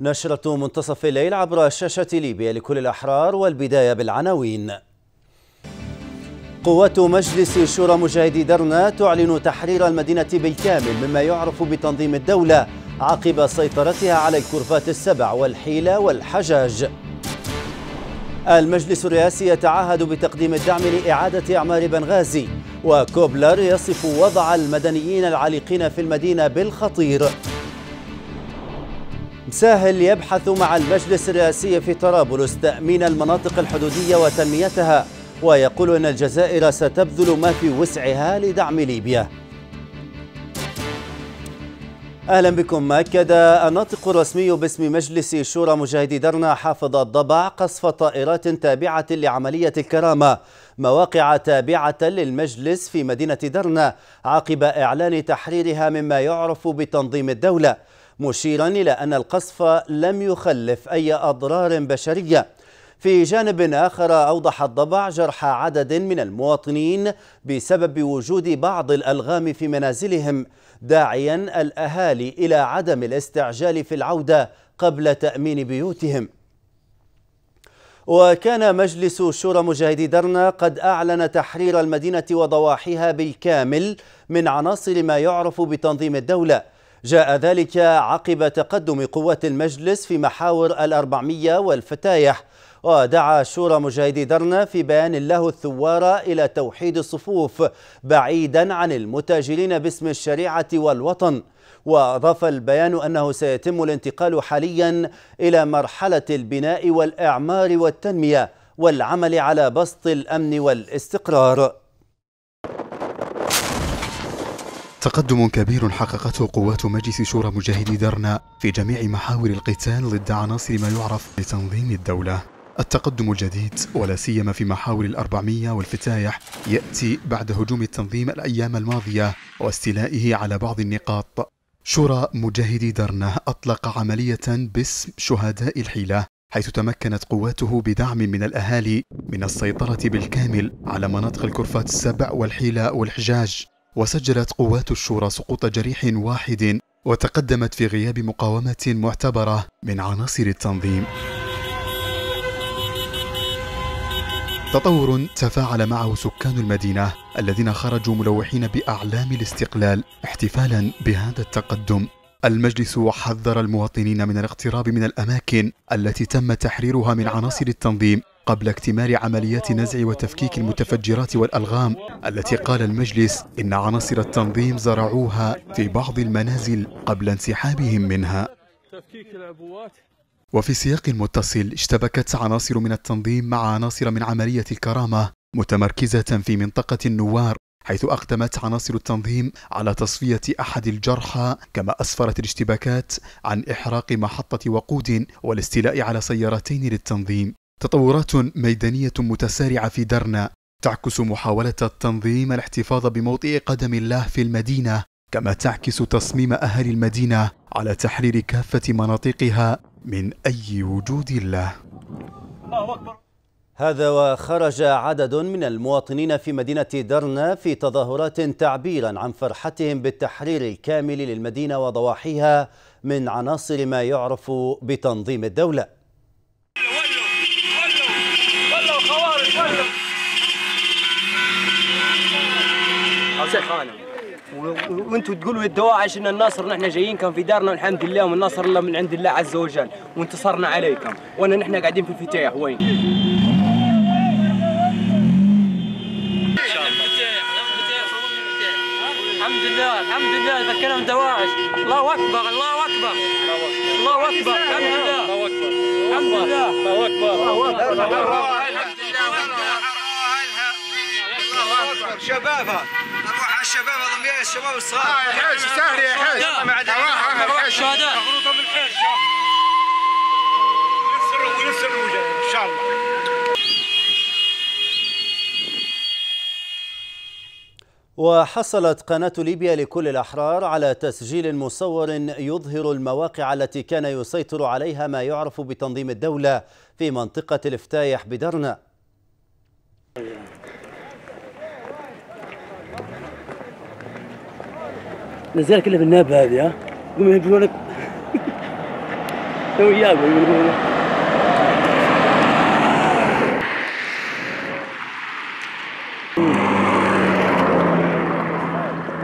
نشرة منتصف الليل عبر شاشة ليبيا لكل الأحرار والبداية بالعناوين قوات مجلس شورى مجاهدي درنا تعلن تحرير المدينة بالكامل مما يعرف بتنظيم الدولة عقب سيطرتها على الكرفات السبع والحيلة والحجاج المجلس الرئاسي يتعهد بتقديم الدعم لإعادة أعمار بنغازي وكوبلر يصف وضع المدنيين العالقين في المدينة بالخطير مساهل يبحث مع المجلس الرئاسي في طرابلس تأمين المناطق الحدودية وتنميتها ويقول أن الجزائر ستبذل ما في وسعها لدعم ليبيا أهلا بكم أكد الناطق الرسمي باسم مجلس شورى مجاهدي درنا حافظ الضبع قصف طائرات تابعة لعملية الكرامة مواقع تابعة للمجلس في مدينة درنا عقب إعلان تحريرها مما يعرف بتنظيم الدولة مشيرا إلى أن القصف لم يخلف أي أضرار بشرية في جانب آخر أوضح الضبع جرح عدد من المواطنين بسبب وجود بعض الألغام في منازلهم داعيا الأهالي إلى عدم الاستعجال في العودة قبل تأمين بيوتهم وكان مجلس شورى مجاهدي درنا قد أعلن تحرير المدينة وضواحيها بالكامل من عناصر ما يعرف بتنظيم الدولة جاء ذلك عقب تقدم قوات المجلس في محاور الأربعمية والفتايح ودعا شورى مجاهدي درنا في بيان له الثوار إلى توحيد الصفوف بعيدا عن المتاجرين باسم الشريعة والوطن وأضاف البيان أنه سيتم الانتقال حاليا إلى مرحلة البناء والإعمار والتنمية والعمل على بسط الأمن والاستقرار تقدم كبير حققته قوات مجلس شورى مجاهدي درنا في جميع محاور القتال ضد عناصر ما يعرف بتنظيم الدولة التقدم الجديد ولا سيما في محاور الأربعمية والفتايح يأتي بعد هجوم التنظيم الأيام الماضية واستيلائه على بعض النقاط شورى مجاهدي درنا أطلق عملية باسم شهداء الحيلة حيث تمكنت قواته بدعم من الأهالي من السيطرة بالكامل على مناطق الكرفات السبع والحيلة والحجاج وسجلت قوات الشورى سقوط جريح واحد وتقدمت في غياب مقاومة معتبرة من عناصر التنظيم تطور تفاعل معه سكان المدينة الذين خرجوا ملوحين بأعلام الاستقلال احتفالا بهذا التقدم المجلس حذر المواطنين من الاقتراب من الأماكن التي تم تحريرها من عناصر التنظيم قبل اكتمال عمليات نزع وتفكيك المتفجرات والألغام التي قال المجلس إن عناصر التنظيم زرعوها في بعض المنازل قبل انسحابهم منها وفي سياق متصل اشتبكت عناصر من التنظيم مع عناصر من عملية الكرامة متمركزة في منطقة النوار حيث أقدمت عناصر التنظيم على تصفية أحد الجرحى كما أسفرت الاشتباكات عن إحراق محطة وقود والاستيلاء على سيارتين للتنظيم تطورات ميدانية متسارعة في درنا تعكس محاولة التنظيم الاحتفاظ بموطئ قدم الله في المدينة كما تعكس تصميم أهل المدينة على تحرير كافة مناطقها من أي وجود الله هذا وخرج عدد من المواطنين في مدينة درنا في تظاهرات تعبيرا عن فرحتهم بالتحرير الكامل للمدينة وضواحيها من عناصر ما يعرف بتنظيم الدولة ناصح وانتم تقولوا الدواعش ان الناصر نحن جايين كان في دارنا والحمد لله والناصر الله من عند الله عز وجل وانتصرنا عليكم وانا نحن قاعدين في الفتيح وين الحمد لله الحمد لله ذكرهم دواعش الله اكبر الله اكبر الله اكبر الحمد لله الله اكبر الله اكبر الله اكبر شبابها نروح على الشباب هذم يا الشباب الصغار آه يا حاج سهل يا حاج نروح على الشهداء مغروطه بالحاج ونسر ونسر ان شاء الله وحصلت قناة ليبيا لكل الأحرار على تسجيل مصور يظهر المواقع التي كان يسيطر عليها ما يعرف بتنظيم الدولة في منطقة الفتايح بدرنا مازال كلها بالناب هذه يقوم يهبلوا لك انا وياك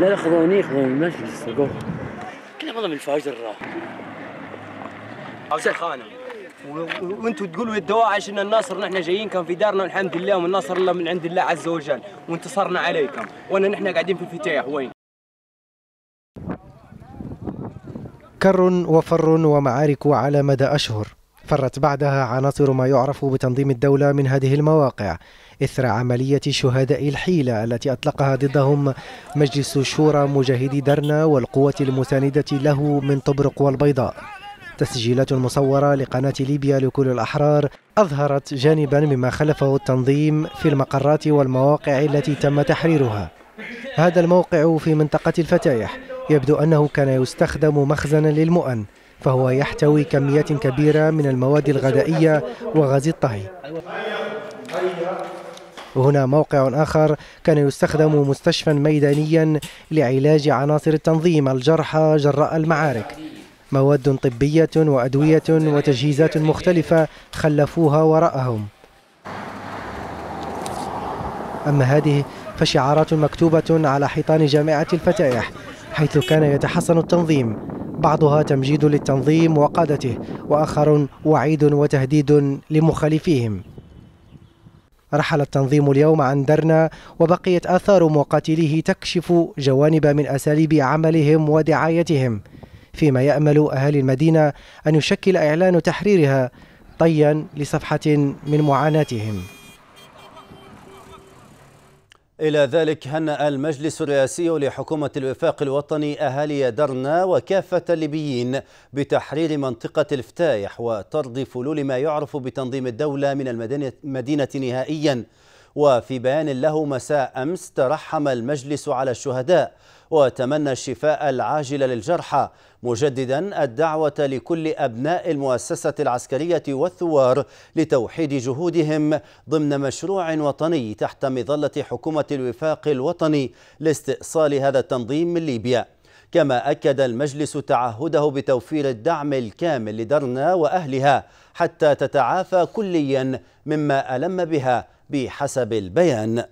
لا لا خذوني خذوني ماشي سرقوه كنا من الفجر عاوز خانه وانتم تقولوا الدواعش ان الناصر نحن جايين كان في دارنا والحمد لله والناصر الله من عند الله عز وجل وانتصرنا عليكم وانا نحن قاعدين في الفتيح وين كر وفر ومعارك على مدى أشهر فرت بعدها عناصر ما يعرف بتنظيم الدولة من هذه المواقع إثر عملية شهداء الحيلة التي أطلقها ضدهم مجلس شورى مجاهدي درنا والقوة المساندة له من طبرق والبيضاء تسجيلات مصورة لقناة ليبيا لكل الأحرار أظهرت جانبا مما خلفه التنظيم في المقرات والمواقع التي تم تحريرها هذا الموقع في منطقة الفتايح يبدو أنه كان يستخدم مخزنا للمؤن فهو يحتوي كميات كبيرة من المواد الغذائية وغاز الطهي هنا موقع آخر كان يستخدم مستشفى ميدانيا لعلاج عناصر التنظيم الجرحى جراء المعارك مواد طبية وأدوية وتجهيزات مختلفة خلفوها وراءهم أما هذه فشعارات مكتوبة على حيطان جامعة الفتائح حيث كان يتحسن التنظيم بعضها تمجيد للتنظيم وقادته وآخر وعيد وتهديد لمخالفيهم رحل التنظيم اليوم عن درنا وبقيت آثار مقاتليه تكشف جوانب من أساليب عملهم ودعايتهم فيما يأمل أهالي المدينة أن يشكل إعلان تحريرها طيا لصفحة من معاناتهم إلى ذلك هنأ المجلس الرئاسي لحكومة الوفاق الوطني أهالي درنا وكافة الليبيين بتحرير منطقة الفتايح وطرد فلول ما يعرف بتنظيم الدولة من المدينة نهائياً وفي بيان له مساء أمس ترحم المجلس على الشهداء وتمنى الشفاء العاجل للجرحى مجددا الدعوة لكل أبناء المؤسسة العسكرية والثوار لتوحيد جهودهم ضمن مشروع وطني تحت مظلة حكومة الوفاق الوطني لاستئصال هذا التنظيم من ليبيا كما أكد المجلس تعهده بتوفير الدعم الكامل لدرنا وأهلها حتى تتعافى كليا مما ألم بها بحسب البيان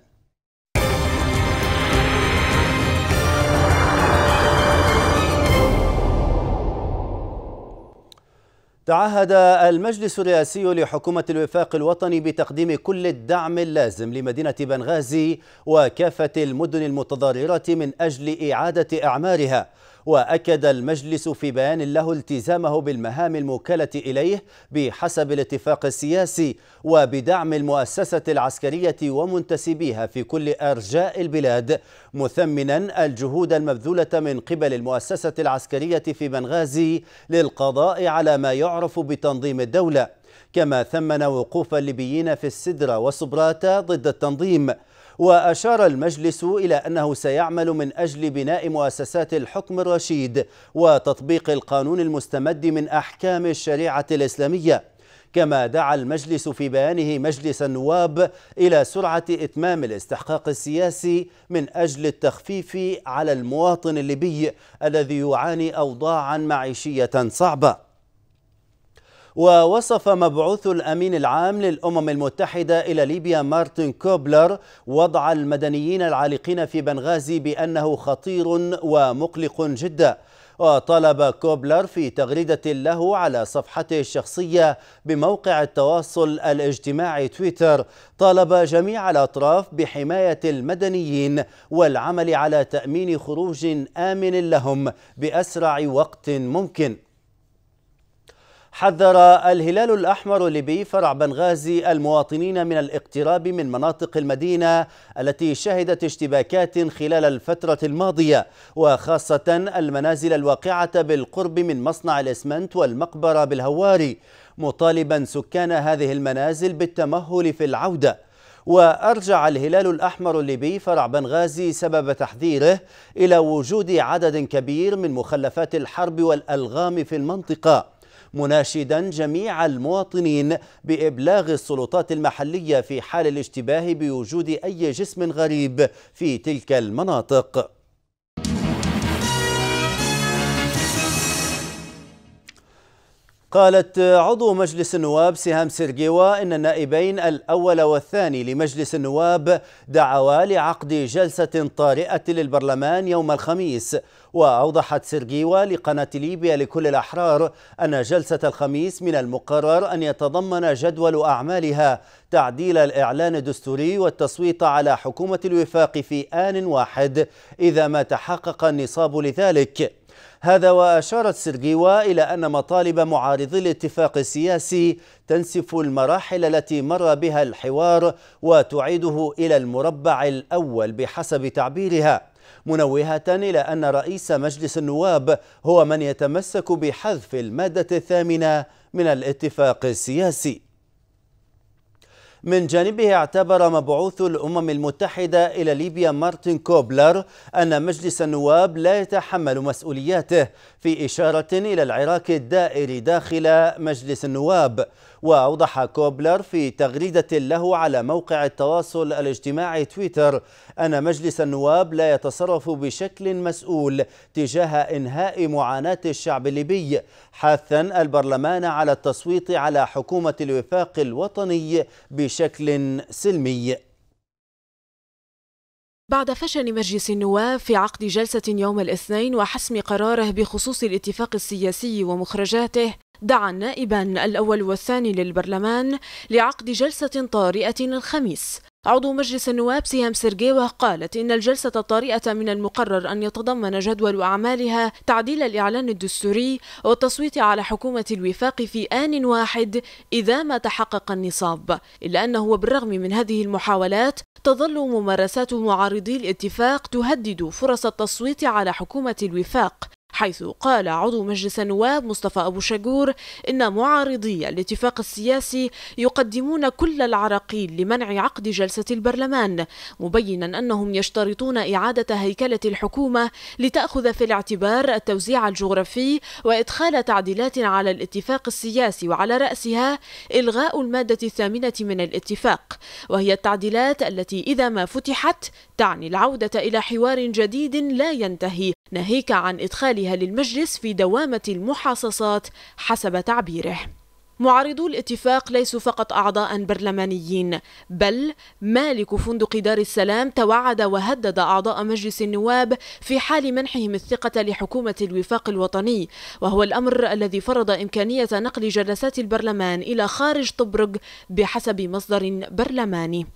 تعهد المجلس الرئاسي لحكومة الوفاق الوطني بتقديم كل الدعم اللازم لمدينة بنغازي وكافة المدن المتضررة من أجل إعادة أعمارها وأكد المجلس في بيان له التزامه بالمهام الموكلة إليه بحسب الاتفاق السياسي وبدعم المؤسسة العسكرية ومنتسبيها في كل أرجاء البلاد مثمنا الجهود المبذولة من قبل المؤسسة العسكرية في بنغازي للقضاء على ما يعرف بتنظيم الدولة كما ثمن وقوف الليبيين في السدرة وصبراتا ضد التنظيم وأشار المجلس إلى أنه سيعمل من أجل بناء مؤسسات الحكم الرشيد وتطبيق القانون المستمد من أحكام الشريعة الإسلامية كما دعا المجلس في بيانه مجلس النواب إلى سرعة إتمام الاستحقاق السياسي من أجل التخفيف على المواطن الليبي الذي يعاني أوضاعا معيشية صعبة ووصف مبعوث الأمين العام للأمم المتحدة إلى ليبيا مارتن كوبلر وضع المدنيين العالقين في بنغازي بأنه خطير ومقلق جداً وطلب كوبلر في تغريدة له على صفحته الشخصية بموقع التواصل الاجتماعي تويتر طالب جميع الأطراف بحماية المدنيين والعمل على تأمين خروج آمن لهم بأسرع وقت ممكن حذر الهلال الأحمر الليبي فرع بنغازي المواطنين من الاقتراب من مناطق المدينة التي شهدت اشتباكات خلال الفترة الماضية وخاصة المنازل الواقعة بالقرب من مصنع الإسمنت والمقبرة بالهواري مطالبا سكان هذه المنازل بالتمهل في العودة وأرجع الهلال الأحمر الليبي فرع بنغازي سبب تحذيره إلى وجود عدد كبير من مخلفات الحرب والألغام في المنطقة مناشدا جميع المواطنين بإبلاغ السلطات المحلية في حال الاشتباه بوجود أي جسم غريب في تلك المناطق قالت عضو مجلس النواب سهام سرجيوا إن النائبين الأول والثاني لمجلس النواب دعوا لعقد جلسة طارئة للبرلمان يوم الخميس وأوضحت سرجيوا لقناة ليبيا لكل الأحرار أن جلسة الخميس من المقرر أن يتضمن جدول أعمالها تعديل الإعلان الدستوري والتصويت على حكومة الوفاق في آن واحد إذا ما تحقق النصاب لذلك هذا وأشارت سيرجيوا إلى أن مطالب معارضي الاتفاق السياسي تنسف المراحل التي مر بها الحوار وتعيده إلى المربع الأول بحسب تعبيرها منوهة إلى أن رئيس مجلس النواب هو من يتمسك بحذف المادة الثامنة من الاتفاق السياسي من جانبه اعتبر مبعوث الأمم المتحدة إلى ليبيا مارتن كوبلر أن مجلس النواب لا يتحمل مسؤولياته في إشارة إلى العراك الدائري داخل مجلس النواب وأوضح كوبلر في تغريدة له على موقع التواصل الاجتماعي تويتر أن مجلس النواب لا يتصرف بشكل مسؤول تجاه إنهاء معاناة الشعب الليبي حاثا البرلمان على التصويت على حكومة الوفاق الوطني بشكل سلمي بعد فشل مجلس النواب في عقد جلسة يوم الاثنين وحسم قراره بخصوص الاتفاق السياسي ومخرجاته دعا النائبان الأول والثاني للبرلمان لعقد جلسة طارئة الخميس عضو مجلس النواب سهام سرجيوة قالت إن الجلسة الطارئة من المقرر أن يتضمن جدول أعمالها تعديل الإعلان الدستوري والتصويت على حكومة الوفاق في آن واحد إذا ما تحقق النصاب إلا أنه بالرغم من هذه المحاولات تظل ممارسات معارضي الاتفاق تهدد فرص التصويت على حكومة الوفاق حيث قال عضو مجلس النواب مصطفى أبو شجور إن معارضي الاتفاق السياسي يقدمون كل العراقيل لمنع عقد جلسة البرلمان مبينا أنهم يشترطون إعادة هيكلة الحكومة لتأخذ في الاعتبار التوزيع الجغرافي وإدخال تعديلات على الاتفاق السياسي وعلى رأسها إلغاء المادة الثامنة من الاتفاق وهي التعديلات التي إذا ما فتحت تعني العودة إلى حوار جديد لا ينتهي ناهيك عن إدخالها للمجلس في دوامة المحاصصات حسب تعبيره معارضو الاتفاق ليسوا فقط أعضاء برلمانيين بل مالك فندق دار السلام توعد وهدد أعضاء مجلس النواب في حال منحهم الثقة لحكومة الوفاق الوطني وهو الأمر الذي فرض إمكانية نقل جلسات البرلمان إلى خارج طبرق بحسب مصدر برلماني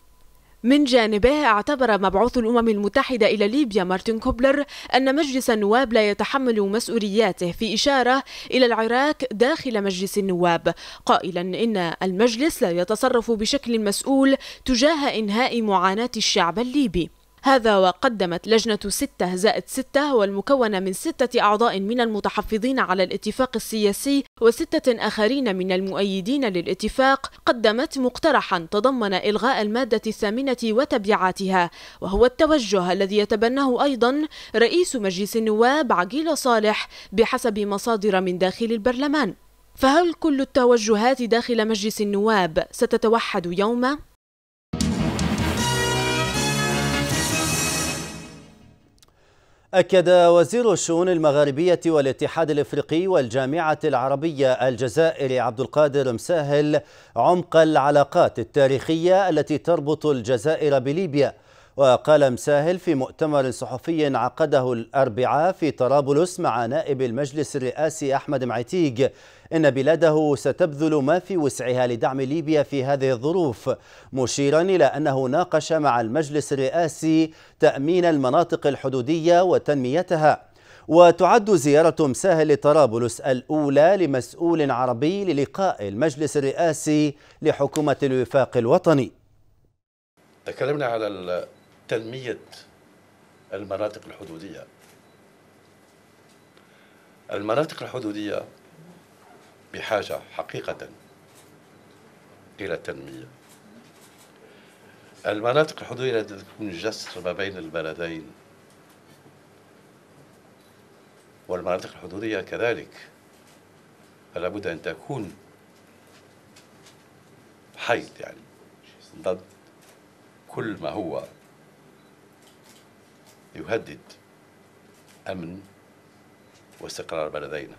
من جانبه اعتبر مبعوث الأمم المتحدة إلى ليبيا مارتن كوبلر أن مجلس النواب لا يتحمل مسؤولياته في إشارة إلى العراك داخل مجلس النواب قائلا إن المجلس لا يتصرف بشكل مسؤول تجاه إنهاء معاناة الشعب الليبي هذا وقدمت لجنة 6 زائد 6 والمكونة من ستة أعضاء من المتحفظين على الاتفاق السياسي وستة آخرين من المؤيدين للاتفاق قدمت مقترحا تضمن إلغاء المادة الثامنة وتبعاتها وهو التوجه الذي يتبناه أيضا رئيس مجلس النواب عقيل صالح بحسب مصادر من داخل البرلمان فهل كل التوجهات داخل مجلس النواب ستتوحد يوما؟ أكد وزير الشؤون المغاربية والاتحاد الإفريقي والجامعة العربية الجزائري عبد القادر مساهل عمق العلاقات التاريخية التي تربط الجزائر بليبيا وقال مساهل في مؤتمر صحفي عقده الأربعاء في طرابلس مع نائب المجلس الرئاسي أحمد معتيق إن بلاده ستبذل ما في وسعها لدعم ليبيا في هذه الظروف مشيرا إلى أنه ناقش مع المجلس الرئاسي تأمين المناطق الحدودية وتنميتها وتعد زيارة مساهل لطرابلس الأولى لمسؤول عربي للقاء المجلس الرئاسي لحكومة الوفاق الوطني تكلمنا على تنمية المناطق الحدودية المناطق الحدودية بحاجة حقيقة إلى التنمية المناطق الحدودية التي تكون جسر ما بين البلدين والمناطق الحدودية كذلك فلا بد أن تكون حيث يعني ضد كل ما هو يهدد أمن واستقرار بلدينا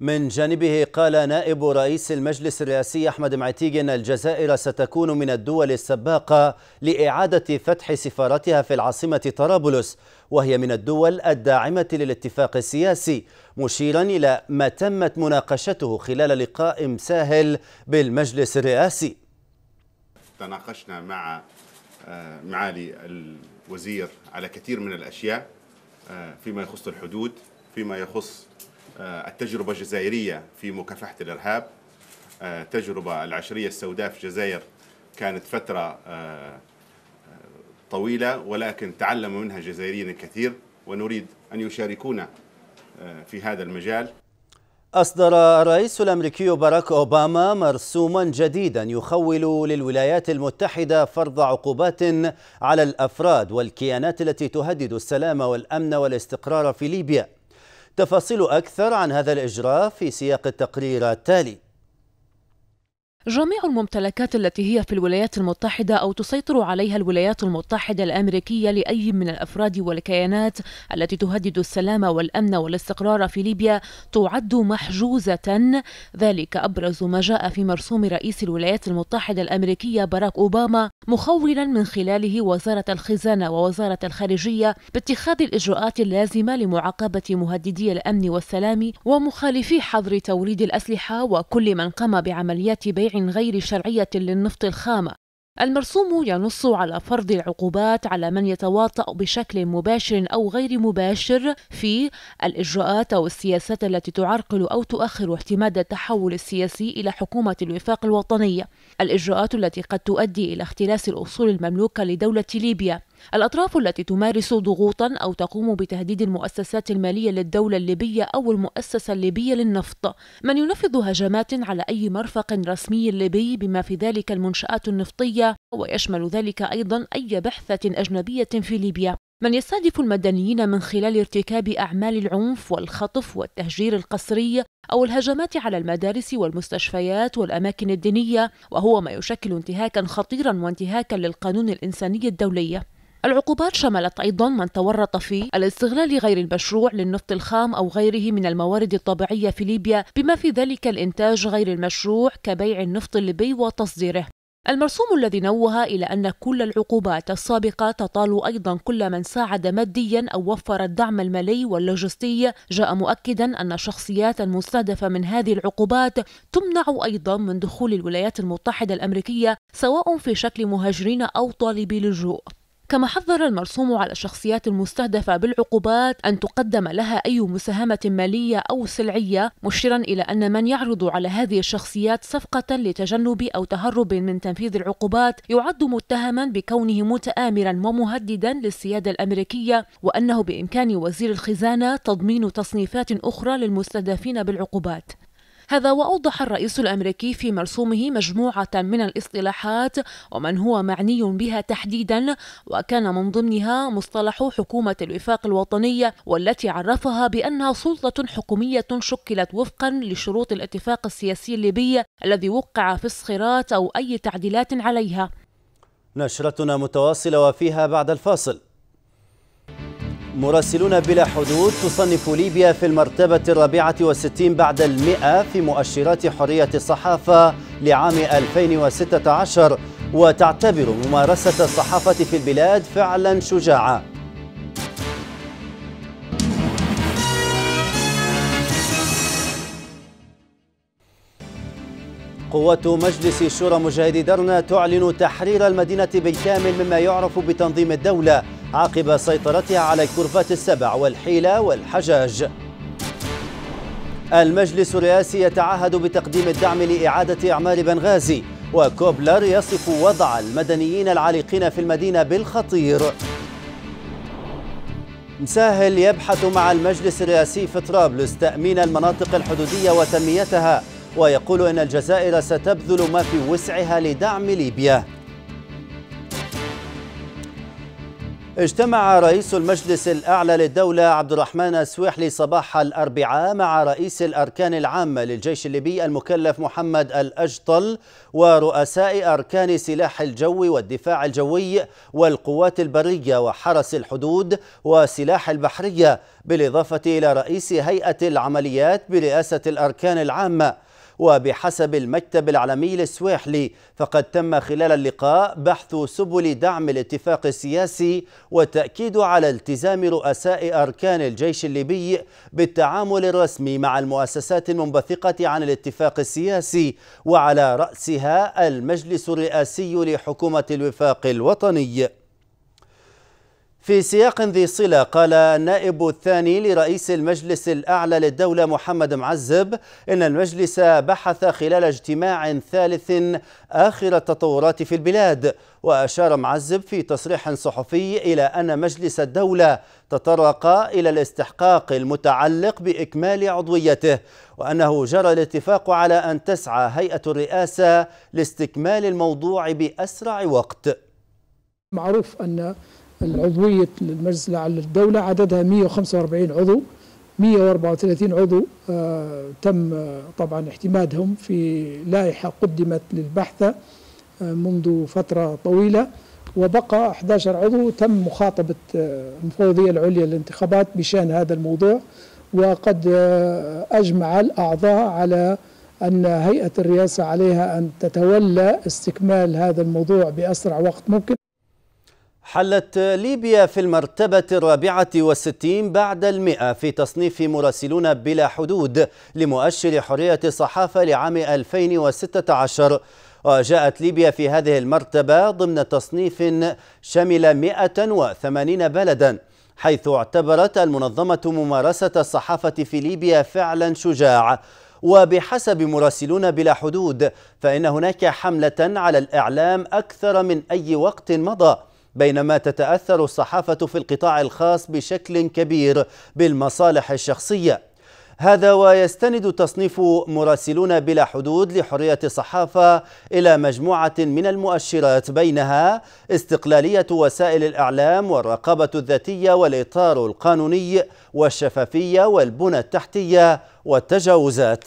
من جانبه قال نائب رئيس المجلس الرئاسي أحمد معتيق أن الجزائر ستكون من الدول السباقة لإعادة فتح سفارتها في العاصمة طرابلس وهي من الدول الداعمة للاتفاق السياسي مشيرا إلى ما تمت مناقشته خلال لقاء ساهل بالمجلس الرئاسي تناقشنا مع آه، معالي الوزير على كثير من الأشياء آه، فيما يخص الحدود فيما يخص آه، التجربة الجزائرية في مكافحة الإرهاب تجربة العشرية السوداء في الجزائر كانت فترة طويلة ولكن تعلم منها الجزائريين الكثير ونريد أن يشاركونا في هذا المجال أصدر الرئيس الأمريكي باراك أوباما مرسوما جديدا يخول للولايات المتحدة فرض عقوبات على الأفراد والكيانات التي تهدد السلام والأمن والاستقرار في ليبيا تفاصيل أكثر عن هذا الإجراء في سياق التقرير التالي جميع الممتلكات التي هي في الولايات المتحدة أو تسيطر عليها الولايات المتحدة الأمريكية لأي من الأفراد والكيانات التي تهدد السلام والأمن والاستقرار في ليبيا تعد محجوزة ذلك أبرز ما جاء في مرسوم رئيس الولايات المتحدة الأمريكية باراك أوباما مخولا من خلاله وزارة الخزانة ووزارة الخارجية باتخاذ الإجراءات اللازمة لمعاقبة مهددي الأمن والسلام ومخالفي حظر توريد الأسلحة وكل من قام بعمليات بيع غير شرعية للنفط الخام المرسوم ينص على فرض العقوبات على من يتواطأ بشكل مباشر أو غير مباشر في الإجراءات أو السياسات التي تعرقل أو تؤخر اعتماد التحول السياسي إلى حكومة الوفاق الوطنية، الإجراءات التي قد تؤدي إلى اختلاس الأصول المملوكة لدولة ليبيا، الأطراف التي تمارس ضغوطا أو تقوم بتهديد المؤسسات المالية للدولة الليبية أو المؤسسة الليبية للنفط من ينفذ هجمات على أي مرفق رسمي ليبي بما في ذلك المنشآت النفطية ويشمل ذلك أيضا أي بحثة أجنبية في ليبيا من يستهدف المدنيين من خلال ارتكاب أعمال العنف والخطف والتهجير القسري أو الهجمات على المدارس والمستشفيات والأماكن الدينية وهو ما يشكل انتهاكا خطيرا وانتهاكا للقانون الإنساني الدولي العقوبات شملت أيضا من تورط في الاستغلال غير المشروع للنفط الخام أو غيره من الموارد الطبيعية في ليبيا بما في ذلك الإنتاج غير المشروع كبيع النفط الليبي وتصديره المرسوم الذي نوه إلى أن كل العقوبات السابقة تطال أيضا كل من ساعد ماديا أو وفر الدعم المالي واللوجستي جاء مؤكدا أن الشخصيات المستهدفة من هذه العقوبات تمنع أيضا من دخول الولايات المتحدة الأمريكية سواء في شكل مهاجرين أو طالبي لجوء كما حذر المرسوم على الشخصيات المستهدفة بالعقوبات أن تقدم لها أي مساهمة مالية أو سلعية مشيرا إلى أن من يعرض على هذه الشخصيات صفقة لتجنب أو تهرب من تنفيذ العقوبات يعد متهما بكونه متآمرا ومهددا للسيادة الأمريكية وأنه بإمكان وزير الخزانة تضمين تصنيفات أخرى للمستهدفين بالعقوبات هذا وأوضح الرئيس الأمريكي في مرسومه مجموعة من الاصطلاحات ومن هو معني بها تحديدا وكان من ضمنها مصطلح حكومة الوفاق الوطنية والتي عرفها بأنها سلطة حكومية شكلت وفقا لشروط الاتفاق السياسي الليبي الذي وقع في الصخرات أو أي تعديلات عليها نشرتنا متواصلة وفيها بعد الفاصل مراسلون بلا حدود تصنف ليبيا في المرتبة الرابعة والستين بعد المئة في مؤشرات حرية الصحافة لعام 2016 وتعتبر ممارسة الصحافة في البلاد فعلا شجاعة قوات مجلس شورى مجاهدي درنا تعلن تحرير المدينة بالكامل مما يعرف بتنظيم الدولة عقب سيطرتها على كرفات السبع والحيلة والحجاج المجلس الرئاسي يتعهد بتقديم الدعم لإعادة أعمار بنغازي وكوبلر يصف وضع المدنيين العالقين في المدينة بالخطير مساهل يبحث مع المجلس الرئاسي في طرابلس تأمين المناطق الحدودية وتنميتها ويقول إن الجزائر ستبذل ما في وسعها لدعم ليبيا اجتمع رئيس المجلس الأعلى للدولة عبد الرحمن السويحلي صباح الأربعاء مع رئيس الأركان العامة للجيش الليبي المكلف محمد الأجطل ورؤساء أركان سلاح الجو والدفاع الجوي والقوات البرية وحرس الحدود وسلاح البحرية بالإضافة إلى رئيس هيئة العمليات برئاسة الأركان العامة وبحسب المكتب العالمي للسواحلي فقد تم خلال اللقاء بحث سبل دعم الاتفاق السياسي والتأكيد على التزام رؤساء أركان الجيش الليبي بالتعامل الرسمي مع المؤسسات المنبثقة عن الاتفاق السياسي وعلى رأسها المجلس الرئاسي لحكومة الوفاق الوطني في سياق ذي صلة قال النائب الثاني لرئيس المجلس الأعلى للدولة محمد معزب إن المجلس بحث خلال اجتماع ثالث آخر التطورات في البلاد وأشار معزب في تصريح صحفي إلى أن مجلس الدولة تطرق إلى الاستحقاق المتعلق بإكمال عضويته وأنه جرى الاتفاق على أن تسعى هيئة الرئاسة لاستكمال الموضوع بأسرع وقت معروف أن العضوية للمجلس الأعلى للدولة عددها 145 عضو 134 عضو آه، تم آه، طبعا اعتمادهم في لائحة قدمت للبحثة آه، منذ فترة طويلة وبقى 11 عضو تم مخاطبة المفوضية العليا للانتخابات بشأن هذا الموضوع وقد أجمع الأعضاء على أن هيئة الرئاسة عليها أن تتولى استكمال هذا الموضوع بأسرع وقت ممكن حلت ليبيا في المرتبة الرابعة والستين بعد المئة في تصنيف مراسلون بلا حدود لمؤشر حرية الصحافة لعام 2016 وجاءت ليبيا في هذه المرتبة ضمن تصنيف شمل 180 بلداً حيث اعتبرت المنظمة ممارسة الصحافة في ليبيا فعلا شجاع وبحسب مراسلون بلا حدود فإن هناك حملة على الإعلام أكثر من أي وقت مضى بينما تتأثر الصحافة في القطاع الخاص بشكل كبير بالمصالح الشخصية هذا ويستند تصنيف مراسلون بلا حدود لحرية الصحافة إلى مجموعة من المؤشرات بينها استقلالية وسائل الإعلام والرقابة الذاتية والإطار القانوني والشفافية والبنى التحتية والتجاوزات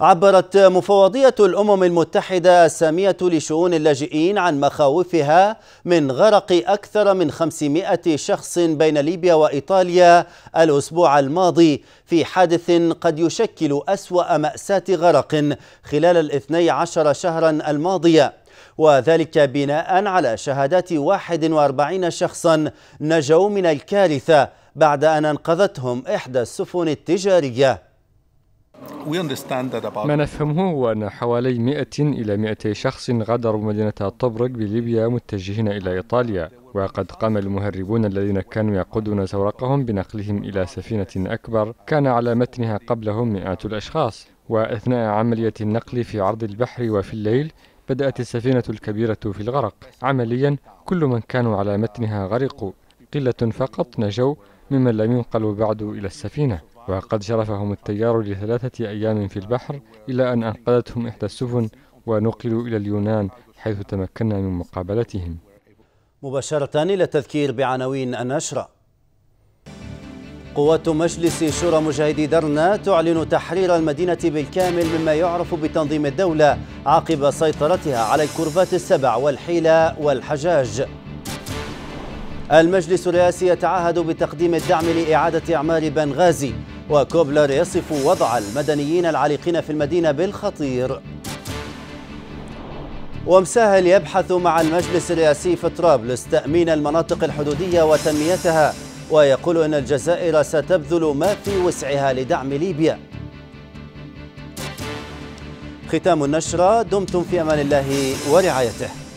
عبرت مفوضية الأمم المتحدة السامية لشؤون اللاجئين عن مخاوفها من غرق أكثر من 500 شخص بين ليبيا وإيطاليا الأسبوع الماضي في حادث قد يشكل أسوأ مأساة غرق خلال الاثني عشر شهرا الماضية وذلك بناء على شهادات 41 شخصا نجوا من الكارثة بعد أن أنقذتهم إحدى السفن التجارية ما نفهمه هو أن حوالي 100 إلى 200 شخص غادروا مدينة طبرق بليبيا متجهين إلى إيطاليا وقد قام المهربون الذين كانوا يقودون زورقهم بنقلهم إلى سفينة أكبر كان على متنها قبلهم مئات الأشخاص وأثناء عملية النقل في عرض البحر وفي الليل بدأت السفينة الكبيرة في الغرق عمليا كل من كانوا على متنها غرقوا قلة فقط نجوا ممن لم ينقلوا بعد إلى السفينة وقد شرفهم التيار لثلاثة أيام في البحر إلى أن أنقذتهم إحدى السفن ونقلوا إلى اليونان حيث تمكنا من مقابلتهم مباشرة إلى التذكير بعناوين النشرة قوات مجلس شورى مجاهدي درنا تعلن تحرير المدينة بالكامل مما يعرف بتنظيم الدولة عقب سيطرتها على الكربات السبع والحيلة والحجاج المجلس الرئاسي يتعهد بتقديم الدعم لإعادة إعمار بنغازي وكوبلر يصف وضع المدنيين العالقين في المدينة بالخطير ومساهل يبحث مع المجلس الرئاسي في طرابلس تأمين المناطق الحدودية وتنميتها ويقول أن الجزائر ستبذل ما في وسعها لدعم ليبيا ختام النشرة دمتم في أمان الله ورعايته